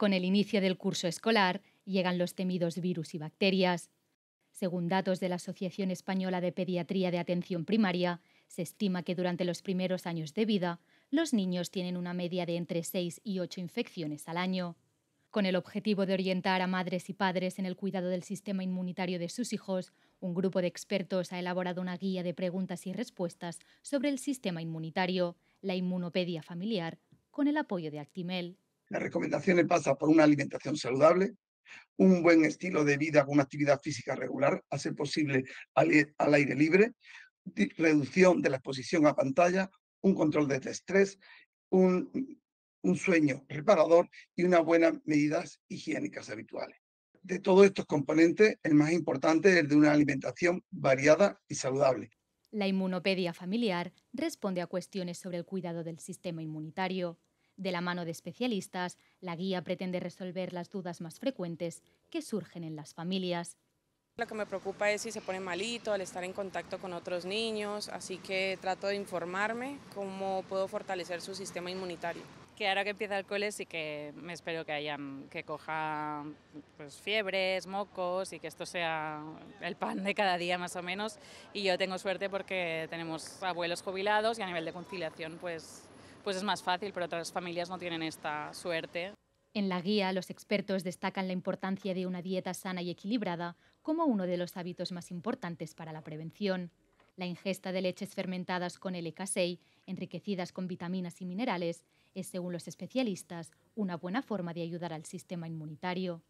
Con el inicio del curso escolar llegan los temidos virus y bacterias. Según datos de la Asociación Española de Pediatría de Atención Primaria, se estima que durante los primeros años de vida, los niños tienen una media de entre 6 y 8 infecciones al año. Con el objetivo de orientar a madres y padres en el cuidado del sistema inmunitario de sus hijos, un grupo de expertos ha elaborado una guía de preguntas y respuestas sobre el sistema inmunitario, la inmunopedia familiar, con el apoyo de Actimel. Las recomendaciones pasan por una alimentación saludable, un buen estilo de vida con una actividad física regular, a ser posible al, aire libre, reducción de la exposición a pantalla, un control de estrés, un, un sueño reparador y unas buenas medidas higiénicas habituales. De todos estos componentes, el más importante es el de una alimentación variada y saludable. La inmunopedia familiar responde a cuestiones sobre el cuidado del sistema inmunitario, de la mano de especialistas, la guía pretende resolver las dudas más frecuentes que surgen en las familias. Lo que me preocupa es si se pone malito al estar en contacto con otros niños, así que trato de informarme cómo puedo fortalecer su sistema inmunitario. Que ahora que empieza el cole sí que me espero que hayan, que coja pues, fiebres, mocos y que esto sea el pan de cada día más o menos. Y yo tengo suerte porque tenemos abuelos jubilados y a nivel de conciliación pues pues es más fácil, pero otras familias no tienen esta suerte. En la guía, los expertos destacan la importancia de una dieta sana y equilibrada como uno de los hábitos más importantes para la prevención. La ingesta de leches fermentadas con LK6, enriquecidas con vitaminas y minerales, es, según los especialistas, una buena forma de ayudar al sistema inmunitario.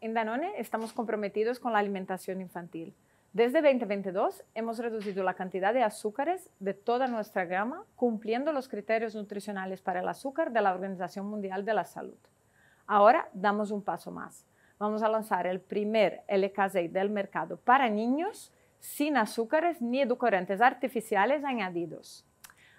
En Danone estamos comprometidos con la alimentación infantil desde 2022 hemos reducido la cantidad de azúcares de toda nuestra gama cumpliendo los criterios nutricionales para el azúcar de la Organización Mundial de la Salud. Ahora damos un paso más. Vamos a lanzar el primer LKZ del mercado para niños sin azúcares ni edulcorantes artificiales añadidos.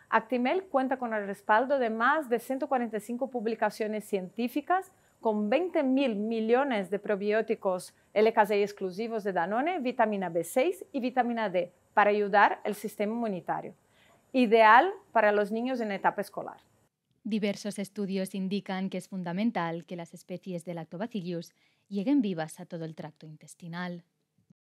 Actimel cuenta con el respaldo de más de 145 publicaciones científicas con 20 mil millones de probióticos LKZ exclusivos de Danone, vitamina B6 y vitamina D para ayudar el sistema inmunitario. Ideal para los niños en etapa escolar. Diversos estudios indican que es fundamental que las especies de Lactobacillus lleguen vivas a todo el tracto intestinal.